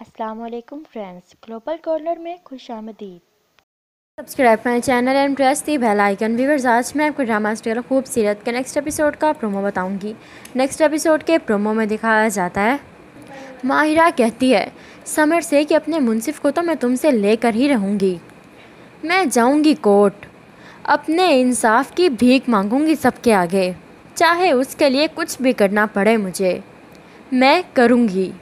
Aslam friends global corner में खुश आमदीद सब्सक्राइब करें channel and press the bell icon viewers आज मैं आपको ड्रामा स्टेल खूबसीरत के नेक्स्ट एपिसोड का प्रोमो बताऊंगी नेक्स्ट एपिसोड के प्रोमो में दिखाया जाता है माहिरा कहती है समर से कि अपने मुनसिफ को तो मैं तुमसे लेकर ही रहूँगी मैं जाऊँगी कोर्ट अपने इंसाफ की भीख मांगूंगी सबके आगे चाहे उसके लिए कुछ भी करना पड़े मुझे मैं करूँगी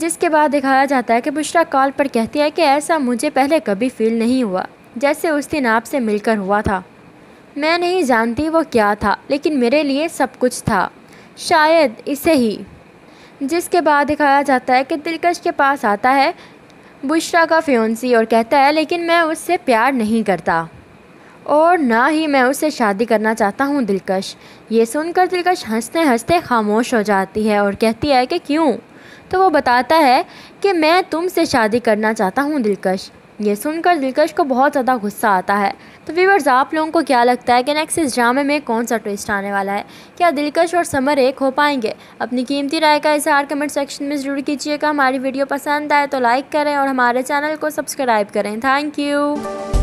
जिसके बाद दिखाया जाता है कि बुशरा कॉल पर कहती है कि ऐसा मुझे पहले कभी फील नहीं हुआ जैसे उस दिन आपसे मिलकर हुआ था मैं नहीं जानती वो क्या था लेकिन मेरे लिए सब कुछ था शायद इसे ही जिसके बाद दिखाया जाता है कि दिलकश के पास आता है बुशरा का फ्योन्सी और कहता है लेकिन मैं उससे प्यार नहीं करता और ना ही मैं उससे शादी करना चाहता हूँ दिलकश ये सुनकर दिलकश हंसते हंसते खामोश हो जाती है और कहती है कि क्यों तो वो बताता है कि मैं तुमसे शादी करना चाहता हूँ दिलकश ये सुनकर दिलकश को बहुत ज़्यादा गुस्सा आता है तो व्यूवर्स आप लोगों को क्या लगता है कि नेक्स्ट इस ड्रामे में कौन सा ट्विस्ट आने वाला है क्या दिलकश और समर एक हो पाएंगे अपनी कीमती राय का इजहार कमेंट सेक्शन में ज़रूर कीजिएगा हमारी वीडियो पसंद आए तो लाइक करें और हमारे चैनल को सब्सक्राइब करें थैंक यू